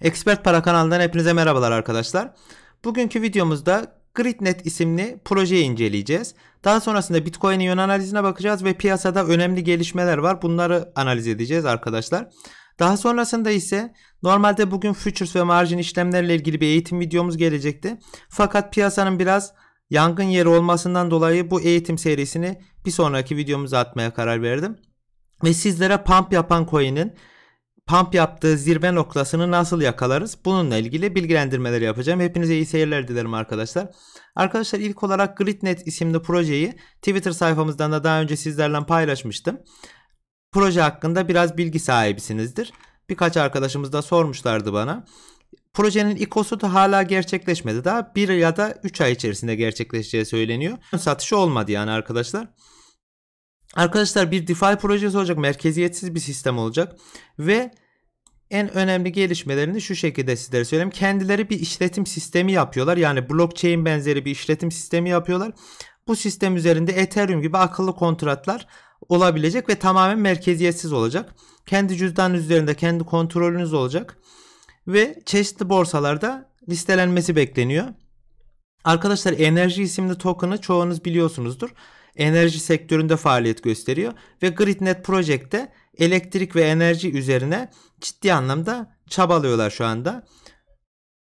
Expert Para kanalından hepinize merhabalar arkadaşlar. Bugünkü videomuzda GridNet isimli projeyi inceleyeceğiz. Daha sonrasında Bitcoin'in yön analizine bakacağız ve piyasada önemli gelişmeler var. Bunları analiz edeceğiz arkadaşlar. Daha sonrasında ise normalde bugün futures ve margin işlemlerle ilgili bir eğitim videomuz gelecekti. Fakat piyasanın biraz yangın yeri olmasından dolayı bu eğitim serisini bir sonraki videomuza atmaya karar verdim. Ve sizlere pump yapan coin'in pump yaptığı zirve noktasını nasıl yakalarız? Bununla ilgili bilgilendirmeleri yapacağım. Hepinize iyi seyirler dilerim arkadaşlar. Arkadaşlar ilk olarak GridNet isimli projeyi Twitter sayfamızdan da daha önce sizlerle paylaşmıştım. Proje hakkında biraz bilgi sahibisinizdir. Birkaç arkadaşımız da sormuşlardı bana. Projenin ikosu da hala gerçekleşmedi. Daha 1 ya da 3 ay içerisinde gerçekleşeceği söyleniyor. Satışı olmadı yani arkadaşlar. Arkadaşlar bir DeFi projesi olacak. Merkeziyetsiz bir sistem olacak. Ve en önemli gelişmelerini şu şekilde sizlere söyleyeyim. Kendileri bir işletim sistemi yapıyorlar. Yani blockchain benzeri bir işletim sistemi yapıyorlar. Bu sistem üzerinde Ethereum gibi akıllı kontratlar olabilecek ve tamamen merkeziyetsiz olacak. Kendi cüzdan üzerinde kendi kontrolünüz olacak. Ve çeşitli borsalarda listelenmesi bekleniyor. Arkadaşlar enerji isimli token'ı çoğunuz biliyorsunuzdur. Enerji sektöründe faaliyet gösteriyor ve GridNet Project'te elektrik ve enerji üzerine ciddi anlamda çabalıyorlar şu anda.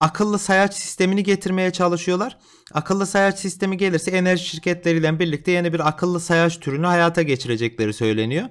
Akıllı sayaç sistemini getirmeye çalışıyorlar. Akıllı sayaç sistemi gelirse enerji şirketleriyle birlikte yeni bir akıllı sayaç türünü hayata geçirecekleri söyleniyor.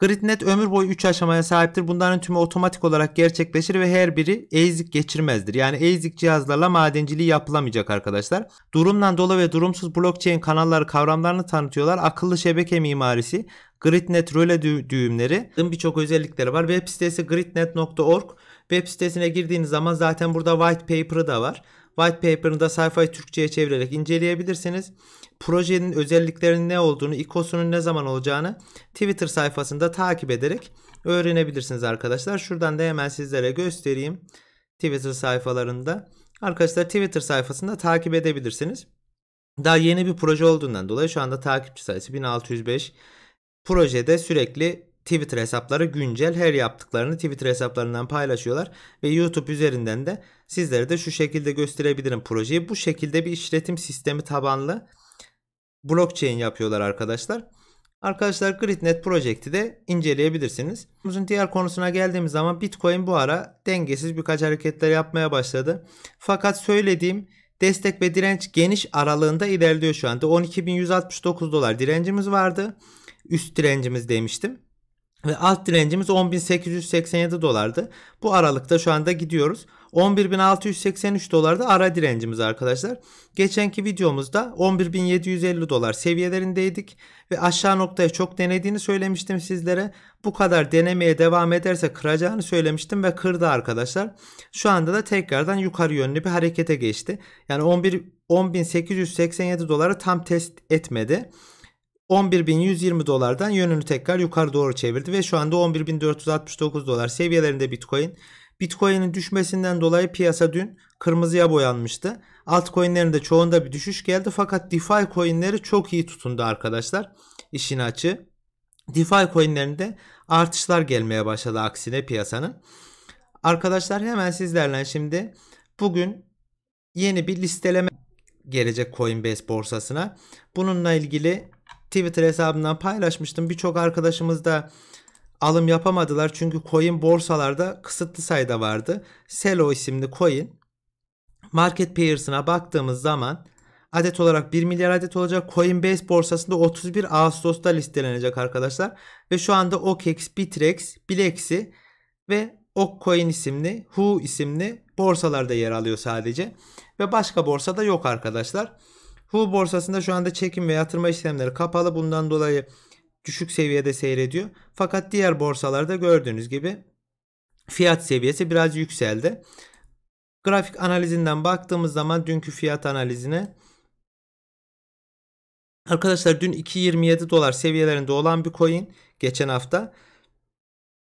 GridNet ömür boyu 3 aşamaya sahiptir. Bunların tümü otomatik olarak gerçekleşir ve her biri ASIC geçirmezdir. Yani ASIC cihazlarla madenciliği yapılamayacak arkadaşlar. Durumdan dolayı ve durumsuz blockchain kanalları kavramlarını tanıtıyorlar. Akıllı şebeke mimarisi, GridNet röle dü düğümleri birçok özellikleri var. Web sitesi gridnet.org web sitesine girdiğiniz zaman zaten burada white paper'ı da var. White paper'ını da sayfayı Türkçe'ye çevirerek inceleyebilirsiniz. Projenin özelliklerinin ne olduğunu, ikosunun ne zaman olacağını Twitter sayfasında takip ederek öğrenebilirsiniz arkadaşlar. Şuradan da hemen sizlere göstereyim. Twitter sayfalarında. Arkadaşlar Twitter sayfasında takip edebilirsiniz. Daha yeni bir proje olduğundan dolayı şu anda takipçi sayısı 1605 projede sürekli Twitter hesapları güncel her yaptıklarını Twitter hesaplarından paylaşıyorlar ve YouTube üzerinden de sizlere de şu şekilde gösterebilirim projeyi. Bu şekilde bir işletim sistemi tabanlı blockchain yapıyorlar arkadaşlar. Arkadaşlar GridNet Project'i de inceleyebilirsiniz. Konumuzun diğer konusuna geldiğimiz zaman Bitcoin bu ara dengesiz birkaç hareketler yapmaya başladı. Fakat söylediğim destek ve direnç geniş aralığında ilerliyor şu anda. 12.169 dolar direncimiz vardı üst direncimiz demiştim. Ve alt direncimiz 10.887 dolardı. Bu aralıkta şu anda gidiyoruz. 11.683 dolarda ara direncimiz arkadaşlar. Geçenki videomuzda 11.750 dolar seviyelerindeydik. Ve aşağı noktaya çok denediğini söylemiştim sizlere. Bu kadar denemeye devam ederse kıracağını söylemiştim ve kırdı arkadaşlar. Şu anda da tekrardan yukarı yönlü bir harekete geçti. Yani 11.887 doları tam test etmedi. 11.120 dolardan yönünü tekrar yukarı doğru çevirdi ve şu anda 11.469 dolar seviyelerinde Bitcoin. Bitcoin'in düşmesinden dolayı piyasa dün kırmızıya boyanmıştı. Altcoin'lerin de çoğunda bir düşüş geldi fakat DeFi coin'leri çok iyi tutundu arkadaşlar. İşin açığı. DeFi coin'lerinde artışlar gelmeye başladı aksine piyasanın. Arkadaşlar hemen sizlerle şimdi bugün yeni bir listeleme gelecek Coinbase borsasına. Bununla ilgili Twitter hesabından paylaşmıştım. Birçok arkadaşımız da alım yapamadılar çünkü coin borsalarda kısıtlı sayıda vardı. Selo isimli coin market pairs'ına baktığımız zaman adet olarak 1 milyar adet olacak. Coinbase borsasında 31 Ağustos'ta listelenecek arkadaşlar. Ve şu anda OKEX, Bitrex, Bilexi ve Okcoin isimli, Hu isimli borsalarda yer alıyor sadece. Ve başka borsada yok arkadaşlar. Pool borsasında şu anda çekim ve yatırma işlemleri kapalı. Bundan dolayı düşük seviyede seyrediyor. Fakat diğer borsalarda gördüğünüz gibi fiyat seviyesi biraz yükseldi. Grafik analizinden baktığımız zaman dünkü fiyat analizine Arkadaşlar dün 2.27 dolar seviyelerinde olan bir coin geçen hafta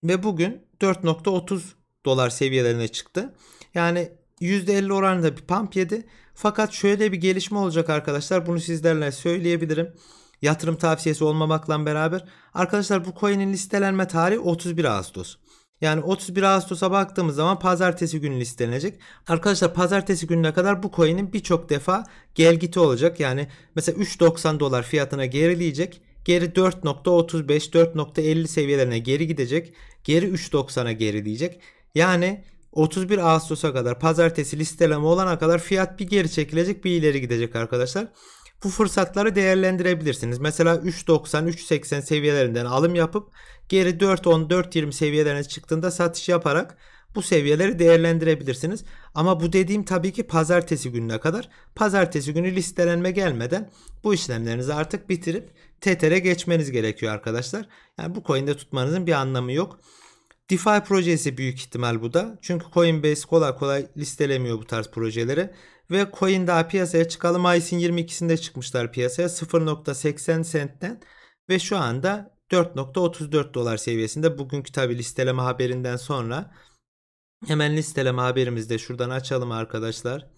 ve bugün 4.30 dolar seviyelerine çıktı. Yani %50 oranında bir pump yedi. Fakat şöyle bir gelişme olacak arkadaşlar. Bunu sizlerle söyleyebilirim. Yatırım tavsiyesi olmamakla beraber. Arkadaşlar bu coin'in listelenme tarihi 31 Ağustos. Yani 31 Ağustos'a baktığımız zaman pazartesi günü listelenecek. Arkadaşlar pazartesi gününe kadar bu coin'in birçok defa gelgiti olacak. Yani mesela 3.90 dolar fiyatına gerileyecek. Geri 4.35, 4.50 seviyelerine geri gidecek. Geri 3.90'a gerileyecek. Yani 31 Ağustos'a kadar pazartesi listeleme olana kadar fiyat bir geri çekilecek bir ileri gidecek arkadaşlar. Bu fırsatları değerlendirebilirsiniz. Mesela 3.90 3.80 seviyelerinden alım yapıp geri 4.10 4.20 seviyelerine çıktığında satış yaparak bu seviyeleri değerlendirebilirsiniz. Ama bu dediğim tabii ki pazartesi gününe kadar. Pazartesi günü listelenme gelmeden bu işlemlerinizi artık bitirip Tether'e geçmeniz gerekiyor arkadaşlar. Yani bu coin'de tutmanızın bir anlamı yok. DeFi projesi büyük ihtimal bu da. Çünkü Coinbase kolay kolay listelemiyor bu tarz projeleri. Ve Coin daha piyasaya çıkalım. Mayıs'ın 22'sinde çıkmışlar piyasaya 0.80 centten. Ve şu anda 4.34 dolar seviyesinde. Bugünkü tabi listeleme haberinden sonra. Hemen listeleme haberimizde şuradan açalım arkadaşlar.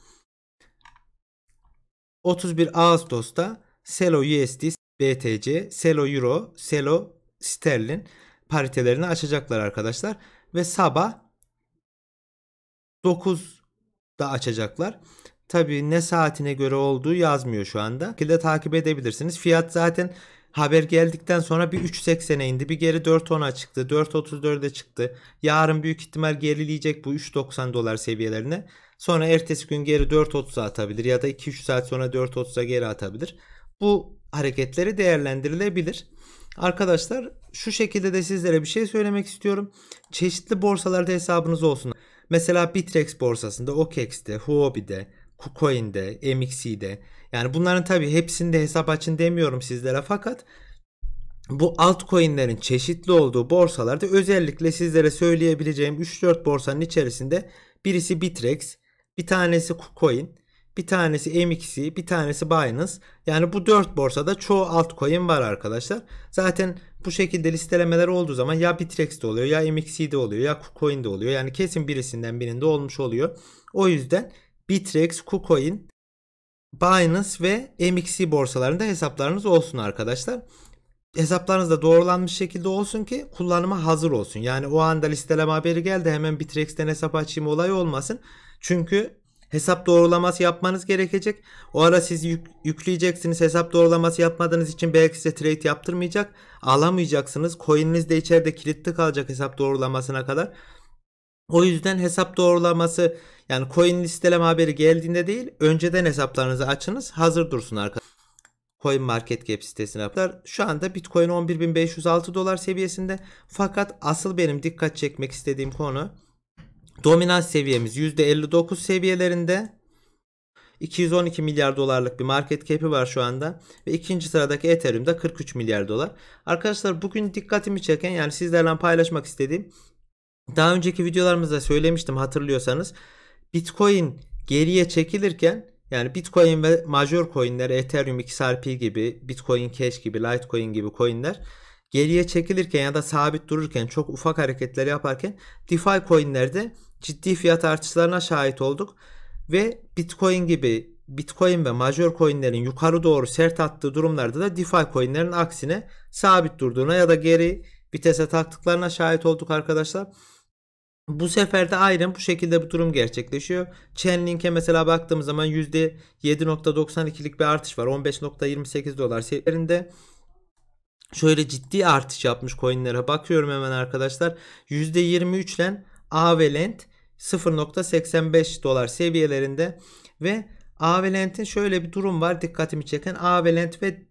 31 Ağustos'ta Selo USD, BTC, Selo Euro, Selo Sterlin paritelerini açacaklar arkadaşlar. Ve sabah 9'da açacaklar. Tabi ne saatine göre olduğu yazmıyor şu anda. Şekilde takip edebilirsiniz. Fiyat zaten haber geldikten sonra bir 3.80'e indi. Bir geri 4.10'a çıktı. 4.34'e çıktı. Yarın büyük ihtimal gerileyecek bu 3.90 dolar seviyelerine. Sonra ertesi gün geri 4.30'a atabilir ya da 2-3 saat sonra 4.30'a geri atabilir. Bu hareketleri değerlendirilebilir. Arkadaşlar şu şekilde de sizlere bir şey söylemek istiyorum. Çeşitli borsalarda hesabınız olsun. Mesela Bitrex borsasında, OKEX'te, Huobi'de, KuCoin'de, MXC'de. Yani bunların tabi hepsinde hesap açın demiyorum sizlere fakat bu altcoin'lerin çeşitli olduğu borsalarda özellikle sizlere söyleyebileceğim 3-4 borsanın içerisinde birisi Bitrex, bir tanesi KuCoin, bir tanesi m bir tanesi Binance. Yani bu dört borsada çoğu altcoin var arkadaşlar. Zaten bu şekilde listelemeler olduğu zaman ya Bitrex'te oluyor ya MXC'de oluyor ya KuCoin'de oluyor. Yani kesin birisinden birinde olmuş oluyor. O yüzden Bitrex, KuCoin, Binance ve MXC borsalarında hesaplarınız olsun arkadaşlar. Hesaplarınız da doğrulanmış şekilde olsun ki kullanıma hazır olsun. Yani o anda listeleme haberi geldi hemen Bitrex'ten hesap açayım olay olmasın. Çünkü hesap doğrulaması yapmanız gerekecek. O ara siz yük, yükleyeceksiniz. Hesap doğrulaması yapmadığınız için belki size trade yaptırmayacak. Alamayacaksınız. Coin'iniz de içeride kilitli kalacak hesap doğrulamasına kadar. O yüzden hesap doğrulaması yani coin listeleme haberi geldiğinde değil önceden hesaplarınızı açınız hazır dursun arkadaşlar. Coin Market Cap sitesine yaptılar. Şu anda Bitcoin 11.506 dolar seviyesinde. Fakat asıl benim dikkat çekmek istediğim konu Dominans seviyemiz %59 seviyelerinde. 212 milyar dolarlık bir market cap'i var şu anda. Ve ikinci sıradaki Ethereum'da 43 milyar dolar. Arkadaşlar bugün dikkatimi çeken yani sizlerle paylaşmak istediğim daha önceki videolarımızda söylemiştim hatırlıyorsanız. Bitcoin geriye çekilirken yani Bitcoin ve major coinler Ethereum, XRP gibi, Bitcoin Cash gibi, Litecoin gibi coinler geriye çekilirken ya da sabit dururken çok ufak hareketler yaparken DeFi coinlerde ciddi fiyat artışlarına şahit olduk ve Bitcoin gibi Bitcoin ve major coinlerin yukarı doğru sert attığı durumlarda da DeFi coinlerin aksine sabit durduğuna ya da geri vitese taktıklarına şahit olduk arkadaşlar. Bu sefer de aynen bu şekilde bu durum gerçekleşiyor. Chainlink'e mesela baktığımız zaman %7.92'lik bir artış var. 15.28 dolar seyrinde. Şöyle ciddi artış yapmış coinlere bakıyorum hemen arkadaşlar. %23 ile Avalent 0.85 dolar seviyelerinde ve Avalent'in şöyle bir durum var dikkatimi çeken Avalent ve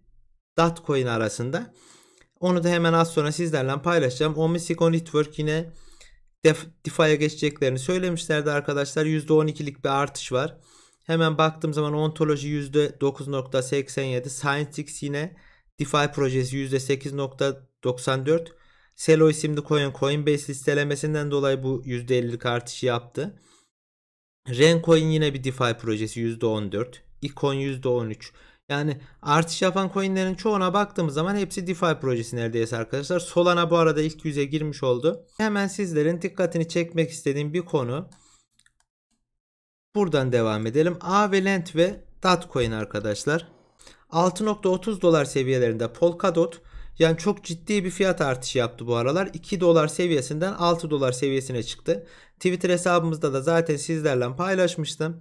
Datcoin arasında. Onu da hemen az sonra sizlerle paylaşacağım. Omnisicon Network yine DeFi'ye geçeceklerini söylemişlerdi arkadaşlar. %12'lik bir artış var. Hemen baktığım zaman ontoloji %9.87, ScienceX yine DeFi projesi %8.94, Selo isimli coin Coinbase listelemesinden dolayı bu %50'lik artışı yaptı. Rencoin yine bir DeFi projesi %14. Icon %13. Yani artış yapan coinlerin çoğuna baktığımız zaman hepsi DeFi projesi neredeyse arkadaşlar. Solana bu arada ilk yüze girmiş oldu. Hemen sizlerin dikkatini çekmek istediğim bir konu. Buradan devam edelim. Avalent ve Datcoin arkadaşlar. 6.30 dolar seviyelerinde Polkadot yani çok ciddi bir fiyat artışı yaptı bu aralar. 2 dolar seviyesinden 6 dolar seviyesine çıktı. Twitter hesabımızda da zaten sizlerle paylaşmıştım.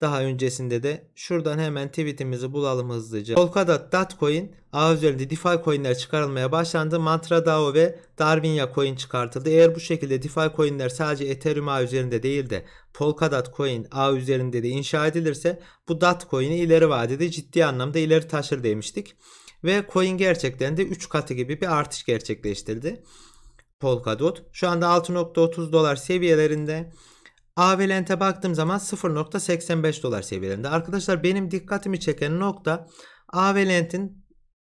Daha öncesinde de şuradan hemen tweetimizi bulalım hızlıca. Polkadot, Datcoin ağ üzerinde DeFi coinler çıkarılmaya başlandı. Mantra DAO ve Darwinia coin çıkartıldı. Eğer bu şekilde DeFi coinler sadece Ethereum ağ üzerinde değil de Polkadot coin ağ üzerinde de inşa edilirse bu Datcoin'i ileri vadede ciddi anlamda ileri taşır demiştik. Ve coin gerçekten de 3 katı gibi bir artış gerçekleştirdi. Polkadot şu anda 6.30 dolar seviyelerinde. Avalent'e baktığım zaman 0.85 dolar seviyelerinde. Arkadaşlar benim dikkatimi çeken nokta Avalent'in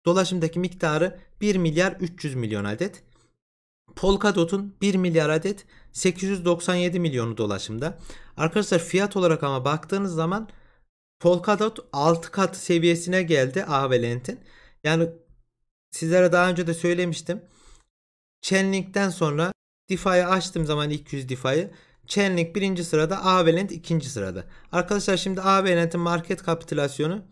dolaşımdaki miktarı 1 milyar 300 milyon adet. Polkadot'un 1 milyar adet 897 milyonu dolaşımda. Arkadaşlar fiyat olarak ama baktığınız zaman Polkadot 6 kat seviyesine geldi Avalent'in. Yani sizlere daha önce de söylemiştim. Chainlink'ten sonra DeFi'yi açtığım zaman 200 DeFi'yi Chainlink birinci sırada, Avalent ikinci sırada. Arkadaşlar şimdi Avalent'in market kapitülasyonu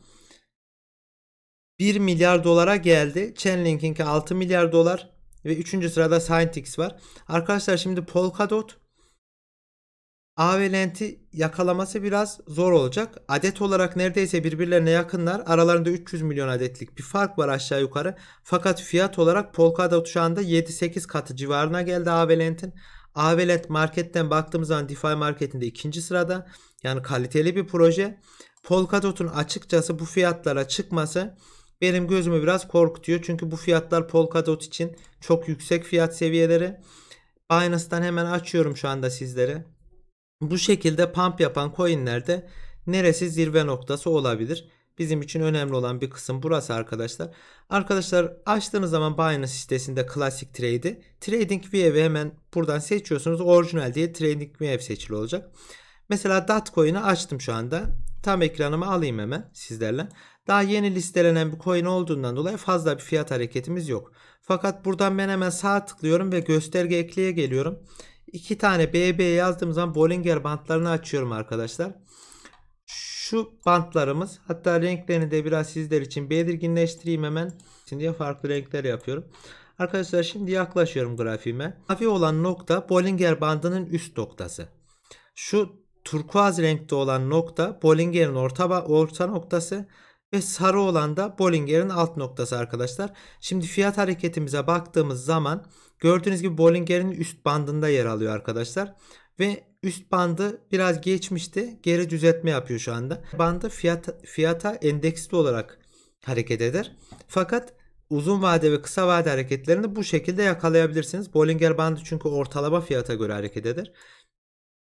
1 milyar dolara geldi. Chainlink'inki 6 milyar dolar ve üçüncü sırada Scientix var. Arkadaşlar şimdi Polkadot Avelent'i yakalaması biraz zor olacak. Adet olarak neredeyse birbirlerine yakınlar. Aralarında 300 milyon adetlik bir fark var aşağı yukarı. Fakat fiyat olarak Polkadot şu anda 7-8 katı civarına geldi Avelent'in. Avelent marketten baktığımız zaman DeFi marketinde ikinci sırada. Yani kaliteli bir proje. Polkadot'un açıkçası bu fiyatlara çıkması benim gözümü biraz korkutuyor. Çünkü bu fiyatlar Polkadot için çok yüksek fiyat seviyeleri. Binance'dan hemen açıyorum şu anda sizlere. Bu şekilde pump yapan coinlerde neresi zirve noktası olabilir? Bizim için önemli olan bir kısım burası arkadaşlar. Arkadaşlar açtığınız zaman Binance sitesinde klasik trade'i trading view'i hemen buradan seçiyorsunuz. Orijinal diye trading view seçili olacak. Mesela Datcoin'i açtım şu anda. Tam ekranımı alayım hemen sizlerle. Daha yeni listelenen bir coin olduğundan dolayı fazla bir fiyat hareketimiz yok. Fakat buradan ben hemen sağ tıklıyorum ve gösterge ekleye geliyorum iki tane BB yazdığım zaman Bollinger bantlarını açıyorum arkadaşlar. Şu bantlarımız hatta renklerini de biraz sizler için belirginleştireyim hemen. Şimdi farklı renkler yapıyorum. Arkadaşlar şimdi yaklaşıyorum grafiğime. Mavi olan nokta Bollinger bandının üst noktası. Şu turkuaz renkte olan nokta Bollinger'in orta, orta noktası ve sarı olan da Bollinger'in alt noktası arkadaşlar. Şimdi fiyat hareketimize baktığımız zaman gördüğünüz gibi Bollinger'in üst bandında yer alıyor arkadaşlar. Ve üst bandı biraz geçmişti. Geri düzeltme yapıyor şu anda. Bandı fiyat, fiyata endeksli olarak hareket eder. Fakat uzun vade ve kısa vade hareketlerini bu şekilde yakalayabilirsiniz. Bollinger bandı çünkü ortalama fiyata göre hareket eder.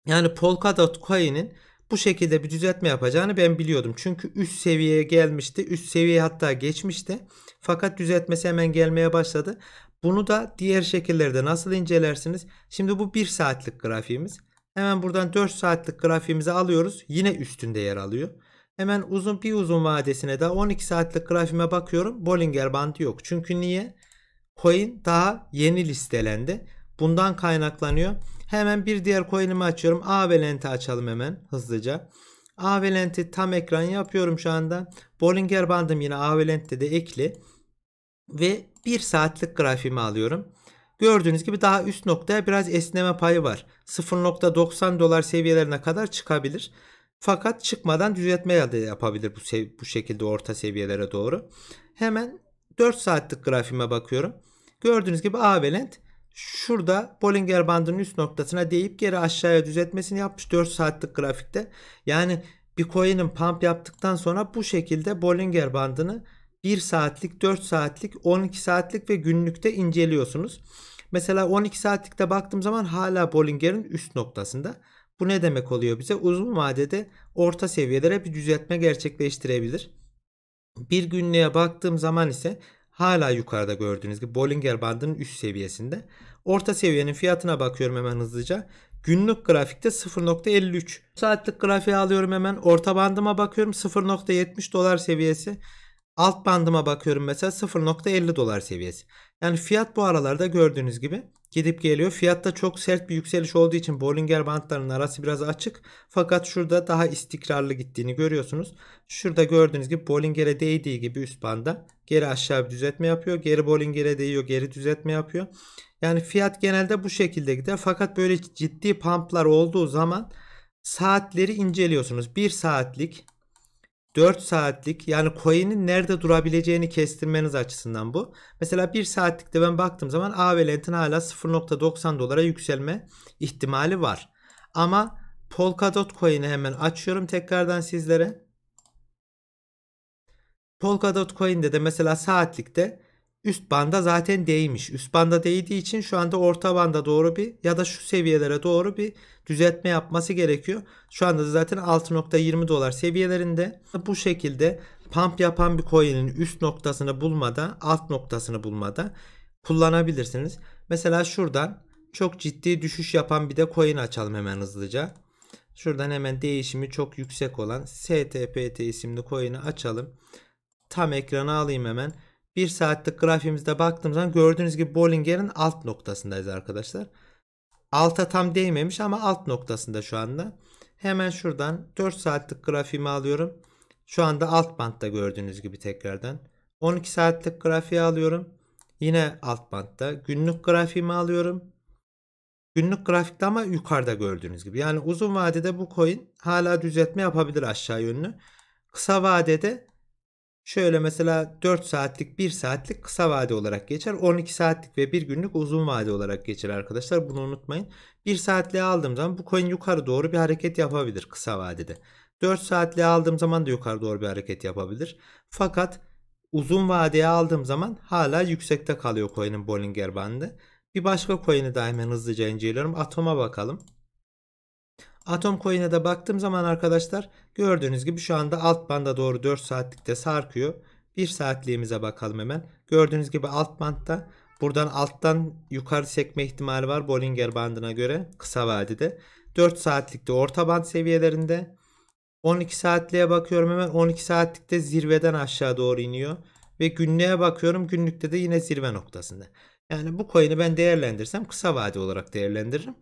Yani Polkadot Coin'in bu şekilde bir düzeltme yapacağını ben biliyordum. Çünkü üst seviyeye gelmişti. Üst seviyeye hatta geçmişti. Fakat düzeltmesi hemen gelmeye başladı. Bunu da diğer şekillerde nasıl incelersiniz? Şimdi bu 1 saatlik grafiğimiz. Hemen buradan 4 saatlik grafiğimizi alıyoruz. Yine üstünde yer alıyor. Hemen uzun bir uzun vadesine de 12 saatlik grafime bakıyorum. Bollinger bandı yok. Çünkü niye? Coin daha yeni listelendi. Bundan kaynaklanıyor. Hemen bir diğer coin'imi açıyorum. Avalent'i açalım hemen hızlıca. Avalent'i tam ekran yapıyorum şu anda. Bollinger bandım yine Avalent'te de ekli. Ve 1 saatlik grafiğimi alıyorum. Gördüğünüz gibi daha üst noktaya biraz esneme payı var. 0.90 dolar seviyelerine kadar çıkabilir. Fakat çıkmadan düzeltme elde yapabilir bu, bu şekilde orta seviyelere doğru. Hemen 4 saatlik grafime bakıyorum. Gördüğünüz gibi Avalent Şurada Bollinger bandın üst noktasına değip geri aşağıya düzeltmesini yapmış 4 saatlik grafikte. Yani Bitcoin'in pump yaptıktan sonra bu şekilde Bollinger bandını 1 saatlik, 4 saatlik, 12 saatlik ve günlükte inceliyorsunuz. Mesela 12 saatlikte baktığım zaman hala Bollinger'in üst noktasında. Bu ne demek oluyor bize? Uzun vadede orta seviyelere bir düzeltme gerçekleştirebilir. Bir günlüğe baktığım zaman ise hala yukarıda gördüğünüz gibi Bollinger bandının üst seviyesinde. Orta seviyenin fiyatına bakıyorum hemen hızlıca. Günlük grafikte 0.53. Saatlik grafiği alıyorum hemen. Orta bandıma bakıyorum 0.70 dolar seviyesi. Alt bandıma bakıyorum mesela 0.50 dolar seviyesi. Yani fiyat bu aralarda gördüğünüz gibi gidip geliyor. Fiyatta çok sert bir yükseliş olduğu için Bollinger bandlarının arası biraz açık. Fakat şurada daha istikrarlı gittiğini görüyorsunuz. Şurada gördüğünüz gibi Bollinger'e değdiği gibi üst banda geri aşağı bir düzeltme yapıyor. Geri Bollinger'e değiyor geri düzeltme yapıyor. Yani fiyat genelde bu şekilde gider. Fakat böyle ciddi pumplar olduğu zaman saatleri inceliyorsunuz. 1 saatlik 4 saatlik yani coin'in nerede durabileceğini kestirmeniz açısından bu. Mesela 1 saatlikte ben baktığım zaman Avalanche'in hala 0.90 dolara yükselme ihtimali var. Ama Polkadot coin'i hemen açıyorum tekrardan sizlere. Polkadot coin'de de mesela saatlikte Üst banda zaten değmiş. Üst banda değdiği için şu anda orta banda doğru bir ya da şu seviyelere doğru bir düzeltme yapması gerekiyor. Şu anda da zaten 6.20 dolar seviyelerinde. Bu şekilde pump yapan bir coin'in üst noktasını bulmada, alt noktasını bulmada kullanabilirsiniz. Mesela şuradan çok ciddi düşüş yapan bir de coin açalım hemen hızlıca. Şuradan hemen değişimi çok yüksek olan STPT isimli coin'i açalım. Tam ekranı alayım hemen. 1 saatlik grafiğimizde baktığımız zaman gördüğünüz gibi Bollinger'in alt noktasındayız arkadaşlar. Alta tam değmemiş ama alt noktasında şu anda. Hemen şuradan 4 saatlik grafiğimi alıyorum. Şu anda alt bantta gördüğünüz gibi tekrardan. 12 saatlik grafiği alıyorum. Yine alt bantta. Günlük grafiğimi alıyorum. Günlük grafikte ama yukarıda gördüğünüz gibi. Yani uzun vadede bu coin hala düzeltme yapabilir aşağı yönlü. Kısa vadede Şöyle mesela 4 saatlik 1 saatlik kısa vade olarak geçer. 12 saatlik ve 1 günlük uzun vade olarak geçer arkadaşlar. Bunu unutmayın. 1 saatliğe aldığım zaman bu coin yukarı doğru bir hareket yapabilir kısa vadede. 4 saatliğe aldığım zaman da yukarı doğru bir hareket yapabilir. Fakat uzun vadeye aldığım zaman hala yüksekte kalıyor coin'in Bollinger Bandı. Bir başka coin'i de hemen hızlıca inceleyelim. Atom'a bakalım. Atom coin'e de baktığım zaman arkadaşlar gördüğünüz gibi şu anda alt banda doğru 4 saatlikte sarkıyor. 1 saatliğimize bakalım hemen. Gördüğünüz gibi alt bantta buradan alttan yukarı sekme ihtimali var Bollinger bandına göre kısa vadede. 4 saatlikte orta band seviyelerinde. 12 saatliğe bakıyorum hemen 12 saatlikte zirveden aşağı doğru iniyor. Ve günlüğe bakıyorum günlükte de yine zirve noktasında. Yani bu coin'i ben değerlendirsem kısa vade olarak değerlendiririm.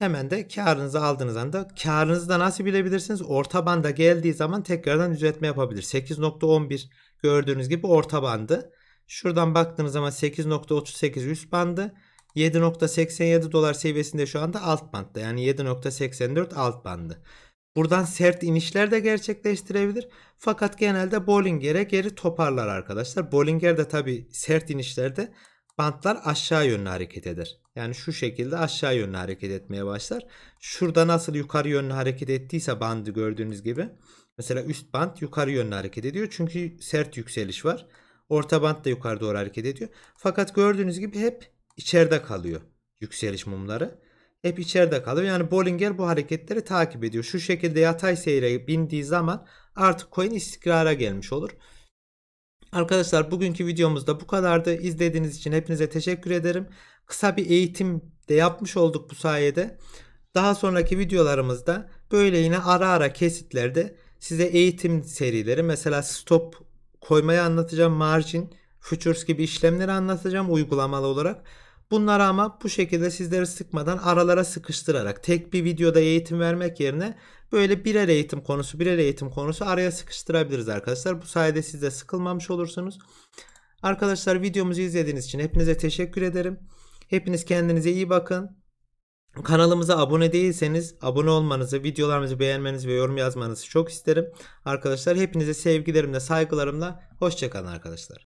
Hemen de karınızı aldığınız anda karınızı da nasıl bilebilirsiniz? Orta banda geldiği zaman tekrardan düzeltme yapabilir. 8.11 gördüğünüz gibi orta bandı. Şuradan baktığınız zaman 8.38 üst bandı. 7.87 dolar seviyesinde şu anda alt bantta. Yani 7.84 alt bandı. Buradan sert inişler de gerçekleştirebilir. Fakat genelde Bollinger'e geri toparlar arkadaşlar. Bollinger de tabi sert inişlerde bantlar aşağı yönlü hareket eder. Yani şu şekilde aşağı yönlü hareket etmeye başlar. Şurada nasıl yukarı yönlü hareket ettiyse bandı gördüğünüz gibi. Mesela üst bant yukarı yönlü hareket ediyor. Çünkü sert yükseliş var. Orta bant da yukarı doğru hareket ediyor. Fakat gördüğünüz gibi hep içeride kalıyor yükseliş mumları. Hep içeride kalıyor. Yani Bollinger bu hareketleri takip ediyor. Şu şekilde yatay seyre bindiği zaman artık coin istikrara gelmiş olur. Arkadaşlar bugünkü videomuzda bu kadardı. İzlediğiniz için hepinize teşekkür ederim. Kısa bir eğitim de yapmış olduk bu sayede. Daha sonraki videolarımızda böyle yine ara ara kesitlerde size eğitim serileri mesela stop koymayı anlatacağım, margin, futures gibi işlemleri anlatacağım uygulamalı olarak. Bunları ama bu şekilde sizleri sıkmadan aralara sıkıştırarak tek bir videoda eğitim vermek yerine böyle birer eğitim konusu birer eğitim konusu araya sıkıştırabiliriz arkadaşlar. Bu sayede siz de sıkılmamış olursunuz. Arkadaşlar videomuzu izlediğiniz için hepinize teşekkür ederim. Hepiniz kendinize iyi bakın. Kanalımıza abone değilseniz abone olmanızı, videolarımızı beğenmenizi ve yorum yazmanızı çok isterim. Arkadaşlar hepinize sevgilerimle, saygılarımla hoşçakalın arkadaşlar.